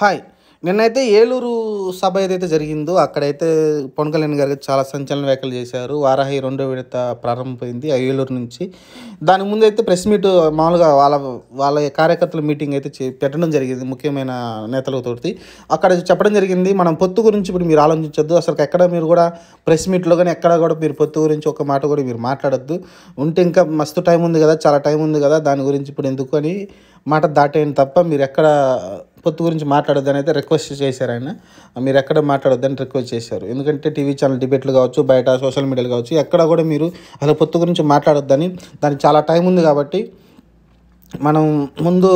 hi నిన్నైతే ఏలూరు సభ ఏదైతే జరిగిందో అక్కడైతే పవన్ కళ్యాణ్ గారు చాలా సంచలన వ్యాఖ్యలు చేశారు వారాహి రెండో విడత ప్రారంభమైంది ఏలూరు నుంచి దాని ముందు అయితే ప్రెస్ మీట్ మామూలుగా వాళ్ళ వాళ్ళ కార్యకర్తల మీటింగ్ అయితే పెట్టడం జరిగింది ముఖ్యమైన తోటి అక్కడ చెప్పడం జరిగింది మనం పొత్తు గురించి ఇప్పుడు మీరు ఆలోచించొద్దు అసలు ఎక్కడ మీరు కూడా ప్రెస్ మీట్లో కానీ ఎక్కడ కూడా మీరు పొత్తు గురించి ఒక మాట కూడా మీరు మాట్లాడద్దు ఉంటే ఇంకా మస్తు టైం ఉంది కదా చాలా టైం ఉంది కదా దాని గురించి ఇప్పుడు ఎందుకు అని మాట దాటైన తప్ప మీరు ఎక్కడ పొత్తు గురించి మాట్లాడొద్దని అయితే రిక్వెస్ట్ చేశారు ఆయన మీరు ఎక్కడ మాట్లాడొద్దని రిక్వెస్ట్ చేశారు ఎందుకంటే టీవీ ఛానల్ డిబేట్లు కావచ్చు బయట సోషల్ మీడియాలు కావచ్చు ఎక్కడ కూడా మీరు అసలు పొత్తు గురించి మాట్లాడొద్దని దానికి చాలా టైం ఉంది కాబట్టి మనం ముందు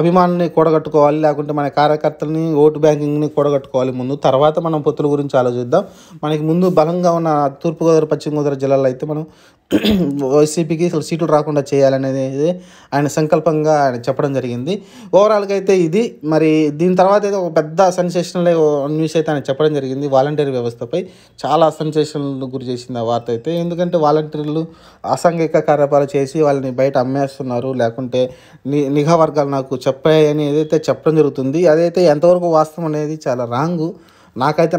అభిమానుల్ని కూడగట్టుకోవాలి లేకుంటే మన కార్యకర్తలని ఓటు బ్యాంకింగ్ని కూడగట్టుకోవాలి ముందు తర్వాత మనం పొత్తుల గురించి ఆలోచిద్దాం మనకి ముందు బలంగా ఉన్న తూర్పుగోదావరి పశ్చిమ గోదావరి జిల్లాలో అయితే మనం వైసీపీకి అసలు సీట్లు రాకుండా చేయాలనేది ఆయన సంకల్పంగా ఆయన చెప్పడం జరిగింది ఓవరాల్గా అయితే ఇది మరి దీని తర్వాత అయితే ఒక పెద్ద సెన్సేషనల్ న్యూస్ అయితే ఆయన చెప్పడం జరిగింది వాలంటీర్ వ్యవస్థపై చాలా సన్సేషన్లు గురి చేసింది ఆ వార్త అయితే ఎందుకంటే వాలంటీర్లు అసాంఘిక కార్యపాలు చేసి వాళ్ళని బయట అమ్మేస్తున్నారు లేకుంటే ని నిఘా వర్గాలు నాకు చెప్పాయని ఏదైతే చెప్పడం జరుగుతుంది అదైతే ఎంతవరకు వాస్తవం అనేది చాలా రాంగు నాకైతే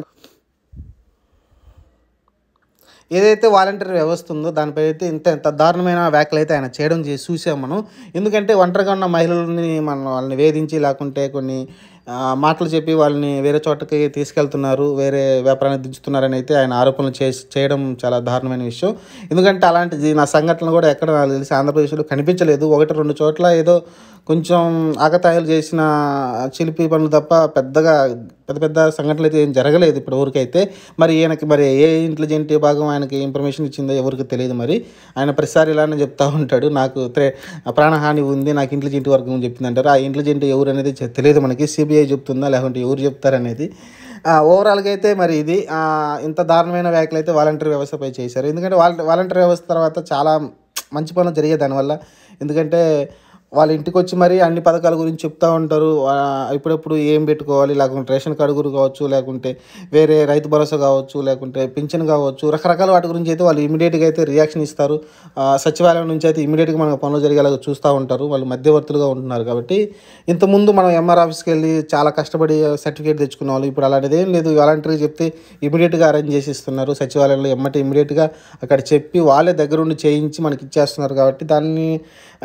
ఏదైతే వాలంటీర్ వ్యవస్థ ఉందో దానిపై అయితే ఇంత ఇంత దారుణమైన వ్యాఖ్యలు అయితే ఆయన చేయడం చేసి చూసాం మనం ఎందుకంటే ఒంటరిగా ఉన్న మహిళలని మనం వాళ్ళని వేధించి లేకుంటే కొన్ని మాటలు చెప్పి వాళ్ళని వేరే చోటకి తీసుకెళ్తున్నారు వేరే వ్యాపారాన్ని దించుతున్నారని అయితే ఆయన ఆరోపణలు చే చేయడం చాలా దారుణమైన విషయం ఎందుకంటే అలాంటి నా సంఘటన కూడా ఎక్కడ నాకు తెలిసి ఆంధ్రప్రదేశ్లో కనిపించలేదు ఒకటి రెండు చోట్ల ఏదో కొంచెం ఆకతాయిలు చేసిన చిలిపి పనులు తప్ప పెద్దగా పెద్ద పెద్ద సంఘటనలు అయితే ఏం జరగలేదు ఇప్పుడు ఊరికైతే మరి ఈయనకి మరి ఏ ఇంటెలిజెంట్ భాగం ఆయనకి ఇన్ఫర్మేషన్ ఇచ్చిందో ఎవరికి తెలియదు మరి ఆయన ప్రతిసారి ఇలానే చెప్తా ఉంటాడు నాకు ప్రాణహాని ఉంది నాకు ఇంటెలిజెంట్ వర్గం చెప్పింది అంటారు ఆ ఇంటెలిజెంట్ ఎవరు అనేది తెలియదు మనకి సిబిఐ చెప్తుందా లేకుంటే ఎవరు చెప్తారనేది ఓవరాల్గా అయితే మరి ఇది ఇంత దారుణమైన వ్యాఖ్యలు అయితే వాలంటీర్ వ్యవస్థపై చేశారు ఎందుకంటే వాలంటీర్ వ్యవస్థ తర్వాత చాలా మంచి పనులు జరిగే దానివల్ల ఎందుకంటే వాళ్ళ ఇంటికి వచ్చి మరీ అన్ని పథకాల గురించి చెప్తూ ఉంటారు ఇప్పుడప్పుడు ఏం పెట్టుకోవాలి లేకుంటే రేషన్ కార్డు గురి కావచ్చు లేకుంటే వేరే రైతు భరోసా కావచ్చు లేకుంటే పింఛన్ కావచ్చు రకరకాల వాటి గురించి అయితే వాళ్ళు ఇమీడియట్గా అయితే రియాక్షన్ ఇస్తారు సచివాలయం నుంచి అయితే ఇమీడియట్గా మనకు పనులు జరిగేలాగా చూస్తూ ఉంటారు వాళ్ళు మధ్యవర్తులుగా ఉంటున్నారు కాబట్టి ఇంతకుముందు మనం ఎంఆర్ ఆఫీస్కి వెళ్ళి చాలా కష్టపడి సర్టిఫికేట్ తెచ్చుకునే వాళ్ళు ఇప్పుడు అలాంటిది ఏం లేదు వాలంటీర్గా చెప్తే ఇమీడియట్గా అరేంజ్ చేసి ఇస్తున్నారు సచివాలయంలో ఎమ్మటి ఇమీడియట్గా అక్కడ చెప్పి వాళ్ళే దగ్గరుండి చేయించి మనకి ఇచ్చేస్తున్నారు కాబట్టి దాన్ని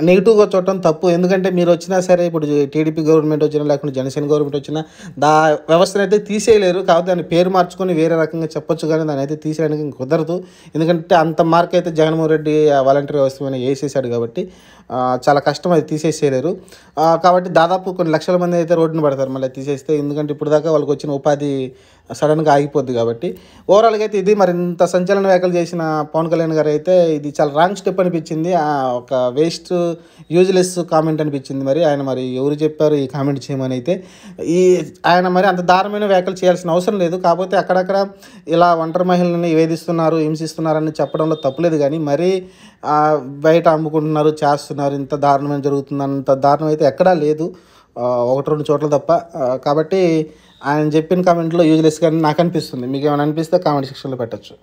నెగిటివ్గా చూడటం తప్పు తప్పు ఎందుకంటే మీరు వచ్చినా సరే ఇప్పుడు టీడీపీ గవర్నమెంట్ వచ్చినా లేకుంటే జనసేన గవర్నమెంట్ వచ్చినా దా వ్యవస్థను అయితే తీసేయలేరు కాబట్టి దాన్ని పేరు మార్చుకొని వేరే రకంగా చెప్పొచ్చు కానీ దాని అయితే తీసేయడానికి కుదరదు ఎందుకంటే అంత మార్క్ అయితే జగన్మోహన్ రెడ్డి వాలంటీర్ వ్యవస్థ మీద వేసేసాడు కాబట్టి చాలా కష్టం అది తీసేసేయలేరు కాబట్టి దాదాపు కొన్ని లక్షల మంది అయితే రోడ్డున పడతారు మళ్ళీ తీసేస్తే ఎందుకంటే ఇప్పుడు దాకా వాళ్ళకి వచ్చిన ఉపాధి సడన్గా ఆగిపోద్ది కాబట్టి ఓవరాల్గా అయితే ఇది మరింత సంచలన వ్యాఖ్యలు చేసిన పవన్ కళ్యాణ్ గారు అయితే ఇది చాలా రాంగ్ స్టెప్ అనిపించింది ఒక వేస్ట్ యూజ్లెస్ కామెంట్ అనిపించింది మరి ఆయన మరి ఎవరు చెప్పారు ఈ కామెంట్ చేయమని అయితే ఈ ఆయన మరి అంత దారుణమైన వ్యాఖ్యలు చేయాల్సిన అవసరం లేదు కాకపోతే అక్కడక్కడ ఇలా ఒంటరి మహిళల్ని వేధిస్తున్నారు హింసిస్తున్నారని చెప్పడంలో తప్పులేదు కానీ మరీ బయట అమ్ముకుంటున్నారు చేస్తున్నారు ఇంత దారుణమైన జరుగుతుంది అంత దారుణం అయితే ఎక్కడా లేదు ఒకటి రెండు చోట్ల తప్ప కాబట్టి ఆయన చెప్పిన కామెంట్లో యూజ్లెస్ కానీ నాకు అనిపిస్తుంది మీకు ఏమైనా అనిపిస్తే కామెంట్ సెక్షన్లో పెట్టచ్చు